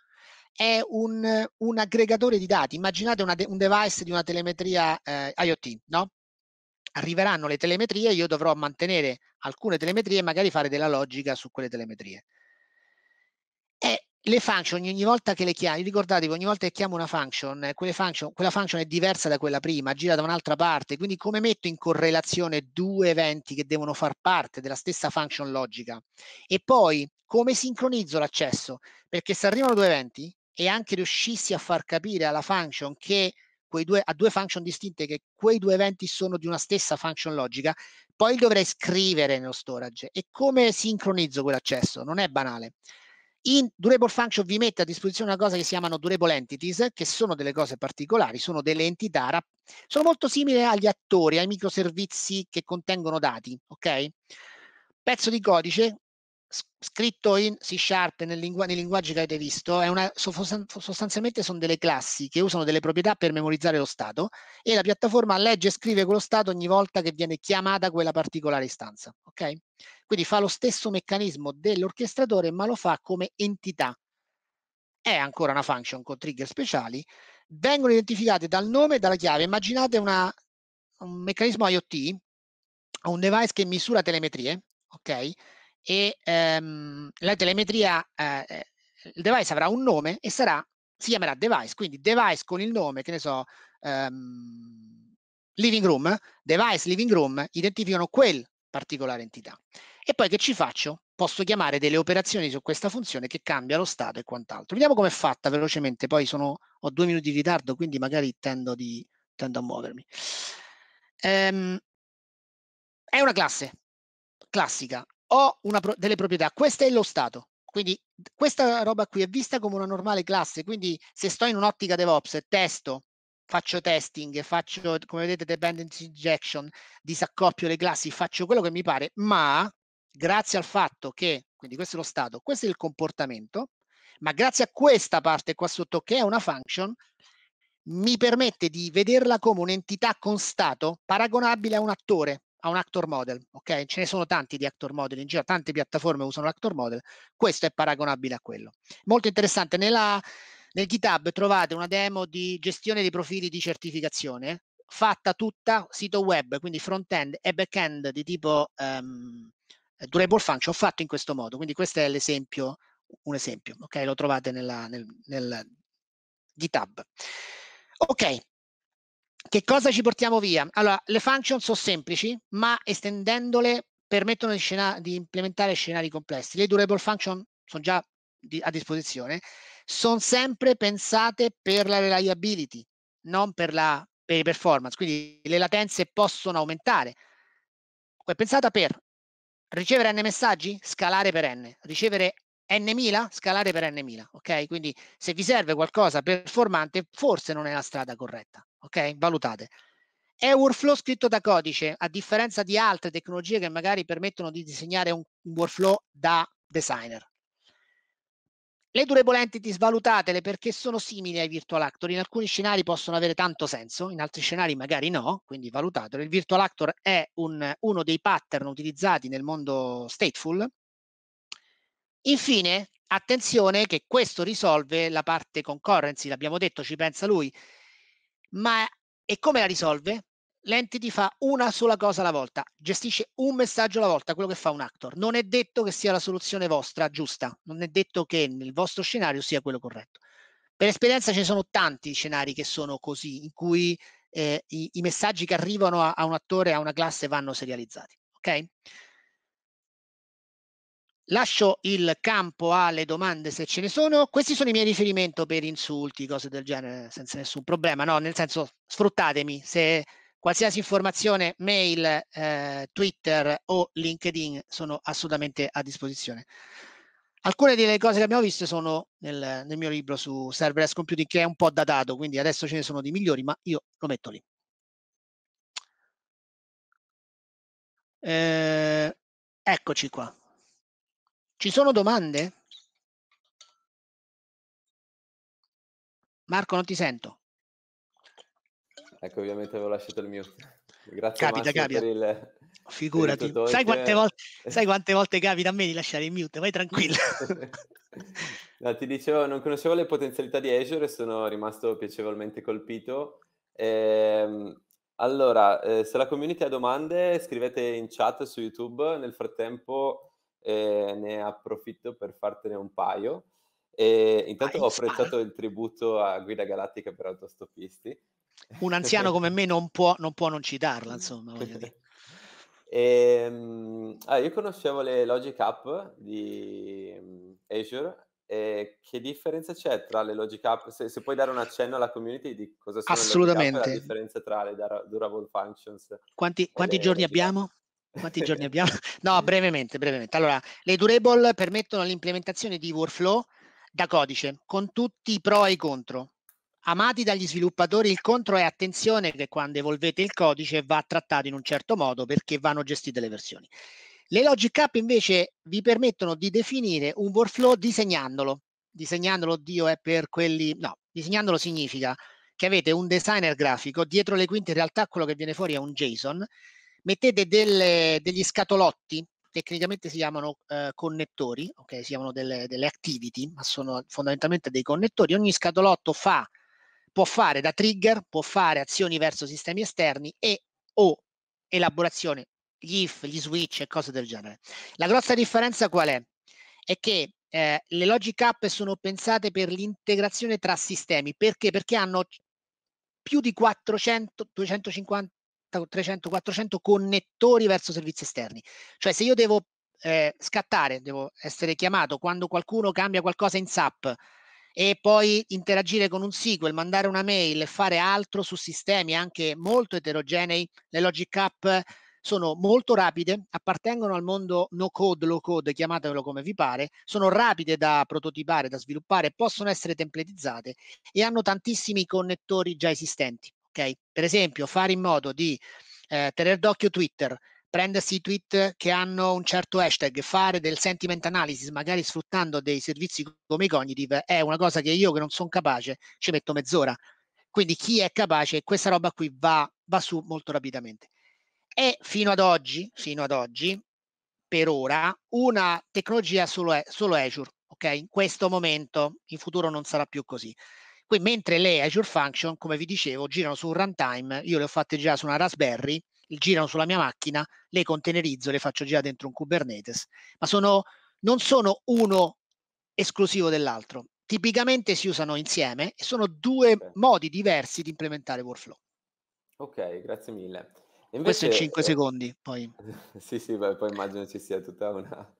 Speaker 2: è un, un aggregatore di dati. Immaginate de- un device di una telemetria eh, IoT, no? Arriveranno le telemetrie, io dovrò mantenere alcune telemetrie e magari fare della logica su quelle telemetrie le function ogni volta che le chiami, ricordate che ogni volta che chiamo una function, eh, function, quella function è diversa da quella prima, gira da un'altra parte, quindi come metto in correlazione due eventi che devono far parte della stessa function logica? E poi come sincronizzo l'accesso? Perché se arrivano due eventi e anche riuscissi a far capire alla function che quei due, a due function distinte che quei due eventi sono di una stessa function logica, poi dovrei scrivere nello storage. E come sincronizzo quell'accesso? Non è banale. In Durable Function vi mette a disposizione una cosa che si chiamano Durable Entities, che sono delle cose particolari, sono delle entità, sono molto simili agli attori, ai microservizi che contengono dati, ok? Pezzo di codice scritto in C Sharp nel lingua- nei linguaggi che avete visto, una, sostanzialmente sono delle classi che usano delle proprietà per memorizzare lo stato e la piattaforma legge e scrive quello stato ogni volta che viene chiamata quella particolare istanza. Okay? Quindi fa lo stesso meccanismo dell'orchestratore, ma lo fa come entità. È ancora una function con trigger speciali, vengono identificate dal nome e dalla chiave. Immaginate una, un meccanismo IoT, un device che misura telemetrie, ok? e ehm, la telemetria, eh, eh, il device avrà un nome e sarà, si chiamerà device, quindi device con il nome, che ne so, ehm, living room, device living room, identificano quel particolare entità. E poi che ci faccio? Posso chiamare delle operazioni su questa funzione che cambia lo stato e quant'altro. Vediamo com'è fatta velocemente, poi sono, ho due minuti di ritardo, quindi magari tendo, di, tendo a muovermi. Ehm, è una classe classica ho pro delle proprietà, questo è lo stato. Quindi questa roba qui è vista come una normale classe, quindi se sto in un'ottica DevOps e testo, faccio testing, faccio come vedete dependency injection, disaccoppio le classi, faccio quello che mi pare, ma grazie al fatto che, quindi questo è lo stato, questo è il comportamento, ma grazie a questa parte qua sotto che è una function, mi permette di vederla come un'entità con stato paragonabile a un attore a un actor model, ok? Ce ne sono tanti di actor model in giro, tante piattaforme usano l'actor model, questo è paragonabile a quello. Molto interessante, nella, nel GitHub trovate una demo di gestione dei profili di certificazione fatta tutta sito web, quindi front-end e back-end di tipo um, durable function fatto in questo modo, quindi questo è l'esempio, un esempio, ok? Lo trovate nella, nel, nel GitHub. Ok, che cosa ci portiamo via? Allora, le function sono semplici, ma estendendole permettono di, scena- di implementare scenari complessi. Le durable function sono già di- a disposizione, sono sempre pensate per la reliability, non per la per i performance, quindi le latenze possono aumentare. È pensata per ricevere n messaggi, scalare per n, ricevere n n.000, scalare per n n.000, ok? Quindi se vi serve qualcosa performante, forse non è la strada corretta ok? Valutate. È workflow scritto da codice, a differenza di altre tecnologie che magari permettono di disegnare un workflow da designer. Le durable entities valutatele perché sono simili ai virtual actor. In alcuni scenari possono avere tanto senso, in altri scenari magari no, quindi valutatele. Il virtual actor è un, uno dei pattern utilizzati nel mondo stateful. Infine, attenzione che questo risolve la parte concurrency, l'abbiamo detto, ci pensa lui ma e come la risolve? L'entity fa una sola cosa alla volta, gestisce un messaggio alla volta, quello che fa un actor. Non è detto che sia la soluzione vostra giusta, non è detto che nel vostro scenario sia quello corretto. Per esperienza ci sono tanti scenari che sono così, in cui eh, i, i, messaggi che arrivano a, a un attore, a una classe, vanno serializzati. Ok? Lascio il campo alle domande se ce ne sono. Questi sono i miei riferimenti per insulti, cose del genere, senza nessun problema. No, nel senso, sfruttatemi. Se qualsiasi informazione, mail, eh, Twitter o LinkedIn sono assolutamente a disposizione. Alcune delle cose che abbiamo visto sono nel, nel mio libro su serverless computing, che è un po' datato, quindi adesso ce ne sono di migliori, ma io lo metto lì. Eh, eccoci qua. Ci sono domande? Marco, non ti sento.
Speaker 1: Ecco, ovviamente avevo lasciato il mute. Grazie capita, capita. per il... Figurati, sai, quante volte,
Speaker 2: sai quante, volte, capita a me di lasciare il mute, vai tranquillo.
Speaker 1: no, ti dicevo, non conoscevo le potenzialità di Azure e sono rimasto piacevolmente colpito. Ehm, allora, eh, se la community ha domande, scrivete in chat su YouTube. Nel frattempo e ne approfitto per fartene un paio. E intanto ho apprezzato il tributo a Guida Galattica per autostoppisti.
Speaker 2: Un anziano come me non può, non può non citarla, insomma. e, allora,
Speaker 1: ehm, ah, io conoscevo le Logic App di mm, Azure. E che differenza c'è tra le Logic App? Se, se, puoi dare un accenno alla community di
Speaker 2: cosa sono Assolutamente. le Logic App la
Speaker 1: differenza tra le Durable Functions.
Speaker 2: Quanti, quanti giorni abbiamo? Quanti giorni abbiamo? No, brevemente, brevemente. Allora, le durable permettono l'implementazione di workflow da codice, con tutti i pro e i contro. Amati dagli sviluppatori, il contro è attenzione che quando evolvete il codice va trattato in un certo modo perché vanno gestite le versioni. Le Logic App invece vi permettono di definire un workflow disegnandolo. Disegnandolo, Dio è per quelli... No, disegnandolo significa che avete un designer grafico, dietro le quinte in realtà quello che viene fuori è un JSON mettete delle, degli scatolotti tecnicamente si chiamano eh, connettori, ok? Si chiamano delle, delle, activity, ma sono fondamentalmente dei connettori. Ogni scatolotto fa, può fare da trigger, può fare azioni verso sistemi esterni e o elaborazione, gli if, gli switch e cose del genere. La grossa differenza qual è? È che eh, le logic app sono pensate per l'integrazione tra sistemi. Perché? Perché hanno più di 400, 250, 300-400 connettori verso servizi esterni. Cioè se io devo eh, scattare, devo essere chiamato quando qualcuno cambia qualcosa in SAP e poi interagire con un SQL, mandare una mail, fare altro su sistemi anche molto eterogenei, le Logic App sono molto rapide, appartengono al mondo no code, low code, chiamatelo come vi pare, sono rapide da prototipare, da sviluppare, possono essere templatizzate e hanno tantissimi connettori già esistenti ok? Per esempio, fare in modo di eh, tenere d'occhio Twitter, prendersi i tweet che hanno un certo hashtag, fare del sentiment analysis, magari sfruttando dei servizi come i cognitive, è una cosa che io che non sono capace ci metto mezz'ora. Quindi chi è capace, questa roba qui va, va su molto rapidamente. E fino ad oggi, fino ad oggi, per ora, una tecnologia solo, è, solo Azure, ok? In questo momento, in futuro non sarà più così. Qui mentre le Azure Function, come vi dicevo, girano su un runtime, io le ho fatte già su una Raspberry, girano sulla mia macchina, le containerizzo, le faccio già dentro un Kubernetes, ma sono, non sono uno esclusivo dell'altro. Tipicamente si usano insieme e sono due okay. modi diversi di implementare workflow.
Speaker 1: Ok, grazie mille. Invece, Questo in 5 eh,
Speaker 2: secondi, poi.
Speaker 1: sì, sì, beh, poi immagino ci sia tutta una,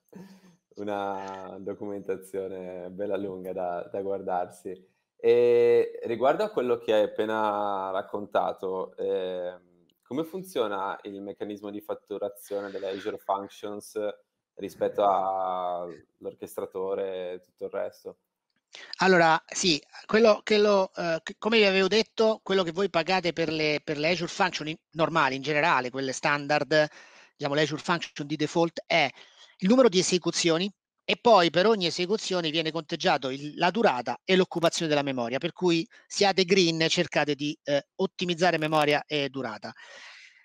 Speaker 1: una documentazione bella lunga da, da guardarsi. E riguardo a quello che hai appena raccontato, eh, come funziona il meccanismo di fatturazione delle Azure Functions rispetto all'orchestratore e tutto il resto?
Speaker 2: Allora, sì, quello, quello, eh, come vi avevo detto, quello che voi pagate per le, per le Azure Function in, normali, in generale, quelle standard, diciamo le Azure Function di default, è il numero di esecuzioni e poi per ogni esecuzione viene conteggiato il, la durata e l'occupazione della memoria, per cui siate green, cercate di eh, ottimizzare memoria e durata.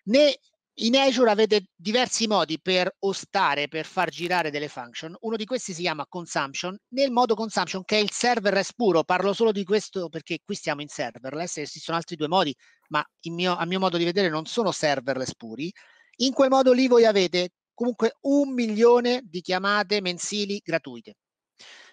Speaker 2: Ne, in Azure avete diversi modi per ostare, per far girare delle function. Uno di questi si chiama consumption, nel modo consumption che è il serverless puro. Parlo solo di questo perché qui stiamo in serverless, esistono altri due modi, ma mio, a mio modo di vedere non sono serverless puri. In quel modo lì voi avete comunque un milione di chiamate mensili gratuite.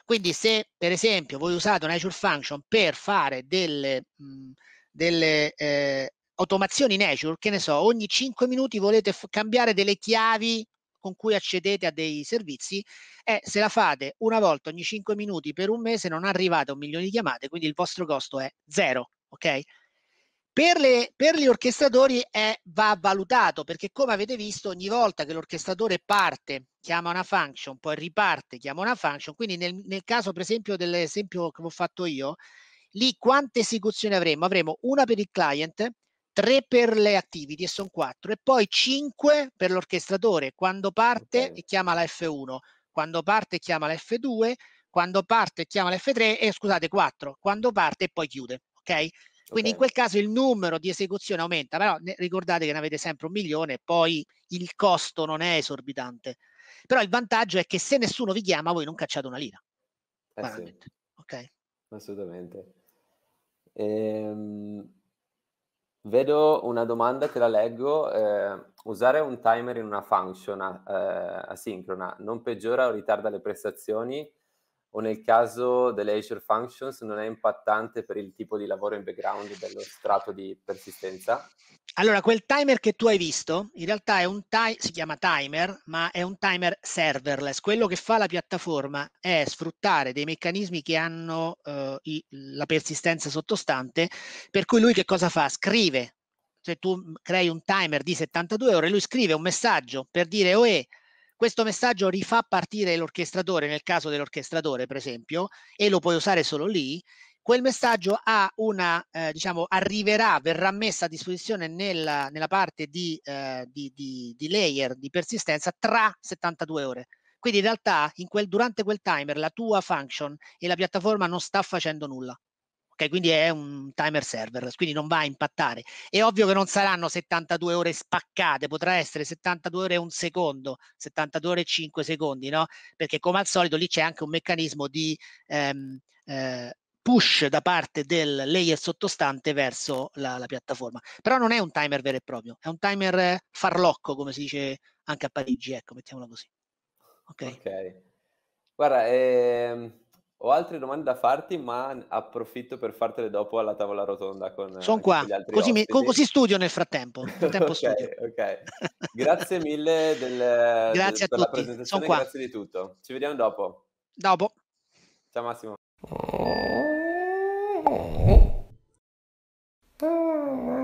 Speaker 2: Quindi se per esempio voi usate Nature Function per fare delle, mh, delle eh, automazioni Nature, che ne so, ogni 5 minuti volete f- cambiare delle chiavi con cui accedete a dei servizi e eh, se la fate una volta ogni 5 minuti per un mese non arrivate a un milione di chiamate, quindi il vostro costo è zero, ok? Per, le, per, gli orchestratori è, va valutato perché come avete visto ogni volta che l'orchestratore parte chiama una function, poi riparte, chiama una function, quindi nel, nel caso per esempio dell'esempio che ho fatto io, lì quante esecuzioni avremo? Avremo una per il client, tre per le activity e sono quattro e poi cinque per l'orchestratore quando parte okay. e chiama la F1, quando parte chiama la F2, quando parte chiama la F3 e eh, scusate 4, quando parte e poi chiude, ok? Quindi in quel caso il numero di esecuzioni aumenta, però ricordate che ne avete sempre un milione, poi il costo non è esorbitante. Però il vantaggio è che se nessuno vi chiama, voi non cacciate una lira. Eh sì.
Speaker 1: Ok. Assolutamente. Ehm, vedo una domanda, te la leggo. Eh, usare un timer in una function eh, asincrona non peggiora o ritarda le prestazioni? o nel caso delle Azure Functions non è impattante per il tipo di lavoro in background dello strato di persistenza?
Speaker 2: Allora, quel timer che tu hai visto, in realtà è un ti- si chiama timer, ma è un timer serverless. Quello che fa la piattaforma è sfruttare dei meccanismi che hanno eh, i- la persistenza sottostante, per cui lui che cosa fa? Scrive, se cioè, tu crei un timer di 72 ore, lui scrive un messaggio per dire, oh, questo messaggio rifà partire l'orchestratore, nel caso dell'orchestratore per esempio, e lo puoi usare solo lì, quel messaggio una, eh, diciamo, arriverà, verrà messa a disposizione nella, nella parte di, eh, di, di, di, layer di persistenza tra 72 ore. Quindi in realtà in quel, durante quel timer la tua function e la piattaforma non sta facendo nulla. Ok, quindi è un timer server, quindi non va a impattare. È ovvio che non saranno 72 ore spaccate, potrà essere 72 ore e un secondo, 72 ore e 5 secondi, no? Perché come al solito lì c'è anche un meccanismo di ehm, eh, push da parte del layer sottostante verso la, la, piattaforma. Però non è un timer vero e proprio, è un timer farlocco, come si dice anche a Parigi, ecco, mettiamolo così. Ok. okay.
Speaker 1: Guarda, ehm ho altre domande da farti, ma approfitto per fartele dopo alla tavola rotonda con eh, Sono qua, così, mi, così,
Speaker 2: studio nel frattempo. Nel frattempo okay, okay.
Speaker 1: Grazie mille del, grazie del, a per tutti. Sono qua. grazie di tutto. Ci vediamo dopo. Dopo. Ciao Massimo.